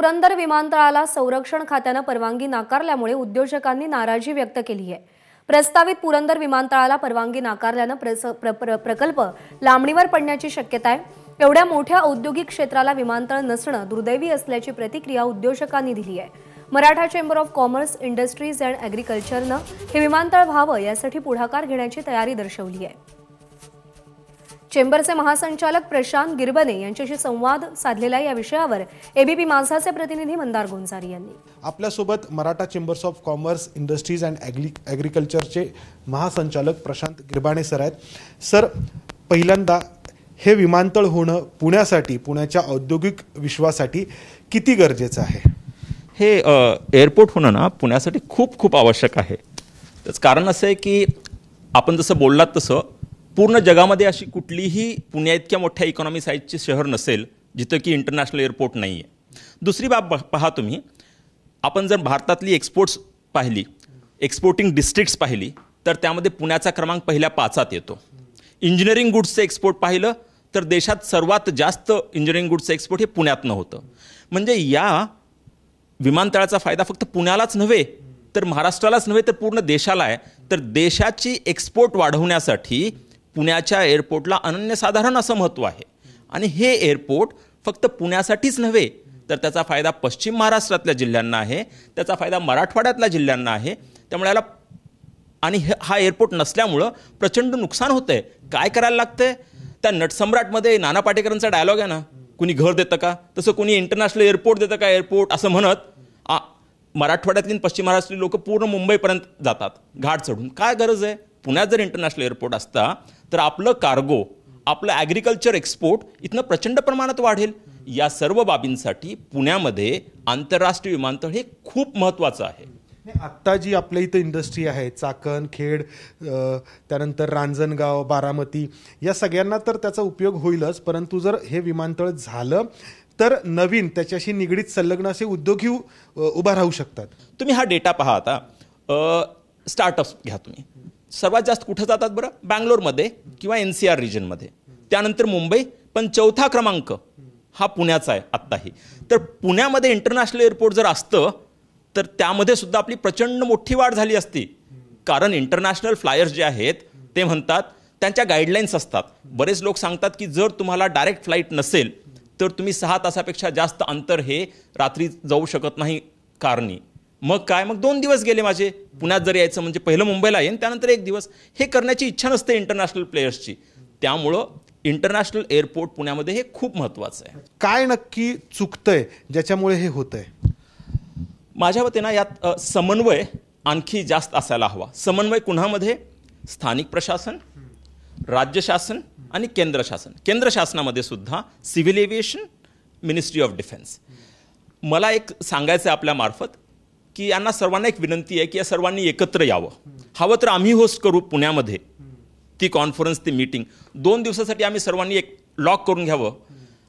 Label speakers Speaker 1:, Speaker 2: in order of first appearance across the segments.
Speaker 1: पुरंदर विमानतळाला संरक्षण खात्यानं परवानगी नाकारल्यामुळे उद्योजकांनी नाराजी व्यक्त केली आहे प्रस्तावित पुरंदर विमानतळाला परवानगी नाकारल्यानं प्र, प्र, प्रकल्प लांबणीवर पडण्याची शक्यता आहे एवढ्या मोठ्या औद्योगिक क्षेत्राला विमानतळ नसणं दुर्दैवी असल्याची प्रतिक्रिया उद्योजकांनी दिली आहे Maratha Chamber of Commerce Industries and ॲग्रिकल्चरनं हे विमानतळ व्हावं यासाठी पुढाकार घेण्याची तयारी दर्शवली आहे चेंबरचे महासंचालक प्रशांत गिरबने यांच्याशी संवाद साधलेला या विषयावर एबीपी माझाचे प्रतिनिधी मंदार गोंजारी यांनी
Speaker 2: आपल्यासोबत Maratha Chambers of Commerce Industries and agri ॲग्रिकल्चरचे महासंचालक प्रशांत गिरबाणे सर आहेत सर पहिल्यांदा हे विमानतळ होणं पुण्यासाठी पुण्याच्या औद्योगिक विश्वासाठी किती गरजेचं आहे
Speaker 3: हे एअरपोर्ट होणं ना पुण्यासाठी खूप खूप आवश्यक आहे त्याचं कारण असं आहे की आपण जसं बोललात तसं पूर्ण जगामध्ये अशी कुठलीही पुण्या इतक्या मोठ्या इकॉनॉमी साईजचे शहर नसेल जिथं की इंटरनॅशनल एअरपोर्ट नाही आहे दुसरी बाब पहा तुम्ही आपण जर भारतातली एक्सपोर्ट्स पाहिली एक्सपोर्टिंग डिस्ट्रिक्ट्स पाहिली तर त्यामध्ये पुण्याचा क्रमांक पहिल्या पाचात येतो इंजिनिअरिंग गुड्सचं एक्सपोर्ट पाहिलं तर देशात सर्वात जास्त इंजिनिअरिंग गुड्सचं एक्सपोर्ट हे पुण्यातनं होतं म्हणजे या विमानतळाचा फायदा फक्त पुण्यालाच नव्हे तर महाराष्ट्रालाच नव्हे तर पूर्ण देशाला आहे तर देशाची एक्सपोर्ट वाढवण्यासाठी पुण्याच्या एअरपोर्टला अनन्यसाधारण असं महत्त्व आहे आणि हे एअरपोर्ट फक्त पुण्यासाठीच नव्हे तर त्याचा फायदा पश्चिम महाराष्ट्रातल्या जिल्ह्यांना आहे त्याचा फायदा मराठवाड्यातल्या जिल्ह्यांना आहे त्यामुळे याला आणि हा एअरपोर्ट नसल्यामुळं प्रचंड नुकसान होतं आहे काय करायला लागतंय त्या नटसम्राटमध्ये नाना पाटेकरांचा डायलॉग आहे ना कुणी घर देतं का तसं कुणी इंटरनॅशनल एअरपोर्ट देतं का एअरपोर्ट असं म्हणत आ मराठवाड्यातली पश्चिम महाराष्ट्रातली लोक पूर्ण मुंबईपर्यंत जातात घाट चढून काय गरज आहे पुण्यात जर इंटरनॅशनल एअरपोर्ट असता तर आपलं कार्गो आपलं ॲग्रिकल्चर एक्सपोर्ट इथनं प्रचंड प्रमाणात वाढेल या सर्व बाबींसाठी पुण्यामध्ये आंतरराष्ट्रीय विमानतळ हे खूप महत्त्वाचं आहे
Speaker 2: आत्ता जी आपल्या इथं इंडस्ट्री आहे चाकण खेड त्यानंतर रांजणगाव बारामती या सगळ्यांना तर त्याचा उपयोग होईलच परंतु जर हे विमानतळ झालं तर नवीन त्याच्याशी निगडीत संलग्न असे उद्योगी उभा राहू शकतात
Speaker 3: तुम्ही हा डेटा पहा आता स्टार्टअप्स घ्या तुम्ही सर्वात जास्त कुठं जातात बरं बँगलोरमध्ये किंवा एन सी आर रिजनमध्ये त्यानंतर मुंबई पण चौथा क्रमांक हा पुण्याचा आहे आत्ताही तर पुण्यामध्ये इंटरनॅशनल एअरपोर्ट जर असतं तर त्यामध्ये सुद्धा आपली प्रचंड मोठी वाढ झाली असती कारण इंटरनॅशनल फ्लायर्स जे आहेत ते म्हणतात त्यांच्या गाईडलाईन्स असतात बरेच लोक सांगतात की जर तुम्हाला डायरेक्ट फ्लाईट नसेल तर तुम्ही सहा तासापेक्षा जास्त अंतर हे रात्री जाऊ शकत नाही कारणी मग काय मग दोन दिवस गेले माझे पुण्यात जर यायचं म्हणजे पहिलं मुंबईला येईन त्यानंतर एक दिवस हे करण्याची इच्छा नसते इंटरनॅशनल प्लेयर्सची त्यामुळं इंटरनॅशनल एअरपोर्ट पुण्यामध्ये हे खूप महत्त्वाचं आहे काय नक्की चुकतंय ज्याच्यामुळे हे होतंय माझ्या मते ना यात समन्वय आणखी जास्त असायला हवा समन्वय कुणामध्ये स्थानिक प्रशासन राज्य शासन आणि केंद्र शासन केंद्र शासनामध्ये सुद्धा civil aviation ministry of defence मला एक सांगायचं आहे आपल्यामार्फत की यांना सर्वांना एक विनंती आहे की या सर्वांनी एकत्र यावं हवं तर आम्ही होस्ट करू पुण्यामध्ये ती कॉन्फरन्स ती मीटिंग दोन दिवसासाठी आम्ही सर्वांनी एक लॉक करून घ्यावं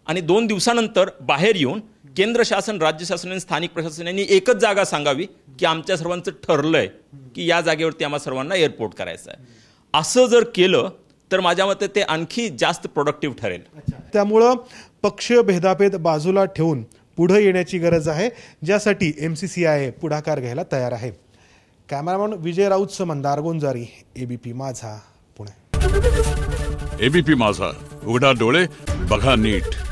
Speaker 3: आणि दोन दिवसानंतर बाहेर येऊन केंद्र शासन राज्य शासन आणि स्थानिक प्रशासन यांनी एकच जागा सांगावी की आमच्या सर्वांचं ठरलं आहे की या जागेवरती आम्हा सर्वांना एअरपोर्ट करायचं आहे असं जर केलं तर माझ्या मते ते आणखी जास्त प्रोडक्टिव्ह ठरेल
Speaker 2: त्यामुळं पक्ष भेदाभेद बाजूला ठेवून पुढं येण्याची गरज आहे ज्यासाठी एम सी सी आय पुढाकार घ्यायला तयार आहे कॅमेरामॅन विजय राऊत समंदार गोंजारी एबीपी माझा
Speaker 3: पुणे एबीपी माझा
Speaker 2: उघडा डोळे बघा नीट